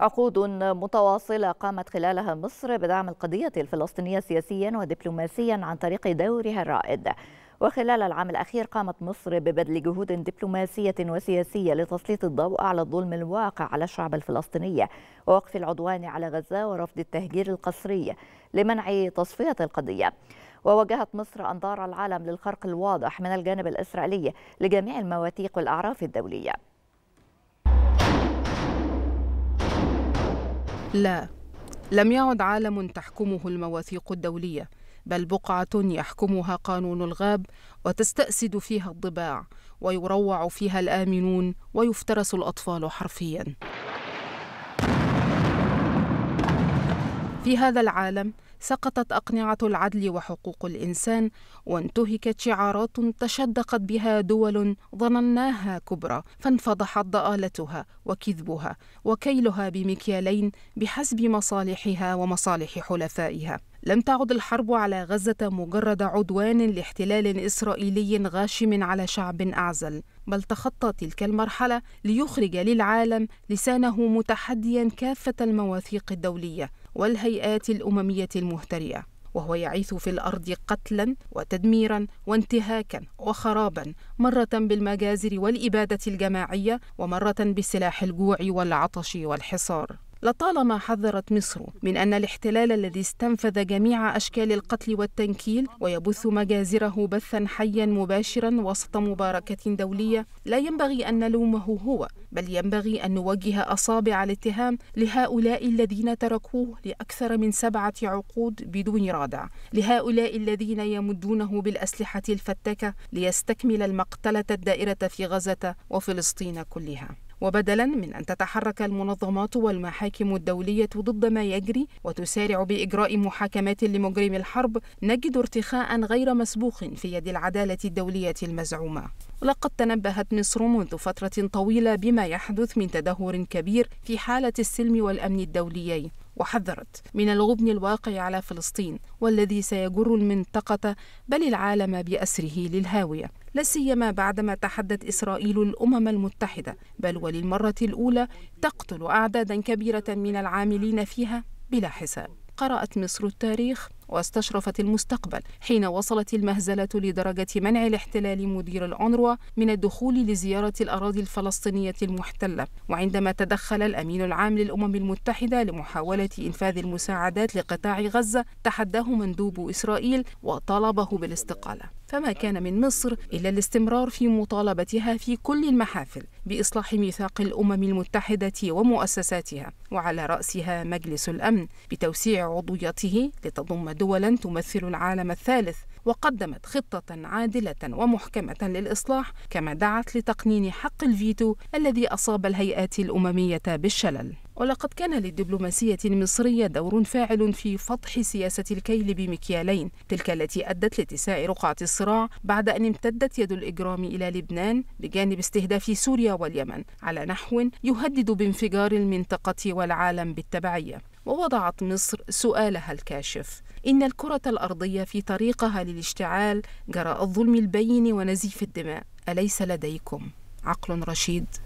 عقود متواصلة قامت خلالها مصر بدعم القضية الفلسطينية سياسيا ودبلوماسيا عن طريق دورها الرائد وخلال العام الأخير قامت مصر ببذل جهود دبلوماسية وسياسية لتسليط الضوء على الظلم الواقع على الشعب الفلسطيني ووقف العدوان على غزة ورفض التهجير القسري لمنع تصفية القضية وواجهت مصر أنظار العالم للخرق الواضح من الجانب الإسرائيلي لجميع المواثيق والأعراف الدولية لا لم يعد عالم تحكمه المواثيق الدوليه بل بقعه يحكمها قانون الغاب وتستاسد فيها الضباع ويروع فيها الامنون ويفترس الاطفال حرفيا في هذا العالم سقطت أقنعة العدل وحقوق الإنسان وانتهكت شعارات تشدقت بها دول ظنناها كبرى فانفضحت ضآلتها وكذبها وكيلها بمكيالين بحسب مصالحها ومصالح حلفائها لم تعد الحرب على غزة مجرد عدوان لاحتلال إسرائيلي غاشم على شعب أعزل بل تخطى تلك المرحلة ليخرج للعالم لسانه متحديا كافة المواثيق الدولية والهيئات الأممية المهترئة وهو يعيث في الارض قتلا وتدميرا وانتهاكا وخرابا مره بالمجازر والاباده الجماعيه ومره بسلاح الجوع والعطش والحصار لطالما حذرت مصر من أن الاحتلال الذي استنفذ جميع أشكال القتل والتنكيل ويبث مجازره بثا حيا مباشرا وسط مباركة دولية لا ينبغي أن نلومه هو بل ينبغي أن نوجه أصابع الاتهام لهؤلاء الذين تركوه لأكثر من سبعة عقود بدون رادع لهؤلاء الذين يمدونه بالأسلحة الفتاكة ليستكمل المقتلة الدائرة في غزة وفلسطين كلها وبدلا من أن تتحرك المنظمات والمحاكم الدولية ضد ما يجري وتسارع بإجراء محاكمات لمجرم الحرب نجد ارتخاء غير مسبوق في يد العدالة الدولية المزعومة لقد تنبهت مصر منذ فترة طويلة بما يحدث من تدهور كبير في حالة السلم والأمن الدوليين وحذرت من الغبن الواقع على فلسطين والذي سيجر المنطقة بل العالم بأسره للهاوية لا سيما بعدما تحدت إسرائيل الأمم المتحدة بل وللمرة الأولى تقتل أعدادا كبيرة من العاملين فيها بلا حساب قرأت مصر التاريخ واستشرفت المستقبل حين وصلت المهزلة لدرجة منع الاحتلال مدير الأونروا من الدخول لزيارة الأراضي الفلسطينية المحتلة وعندما تدخل الأمين العام للأمم المتحدة لمحاولة إنفاذ المساعدات لقطاع غزة تحداه مندوب إسرائيل وطالبه بالاستقالة فما كان من مصر إلا الاستمرار في مطالبتها في كل المحافل بإصلاح ميثاق الأمم المتحدة ومؤسساتها وعلى رأسها مجلس الأمن بتوسيع عضويته لتضم دولا تمثل العالم الثالث وقدمت خطة عادلة ومحكمة للإصلاح كما دعت لتقنين حق الفيتو الذي أصاب الهيئات الأممية بالشلل ولقد كان للدبلوماسية المصرية دور فاعل في فتح سياسة الكيل بمكيالين تلك التي أدت لاتساع رقعة الصراع بعد أن امتدت يد الإجرام إلى لبنان بجانب استهداف سوريا واليمن على نحو يهدد بانفجار المنطقة والعالم بالتبعية ووضعت مصر سؤالها الكاشف إن الكرة الأرضية في طريقها للاشتعال جراء الظلم البين ونزيف الدماء أليس لديكم عقل رشيد؟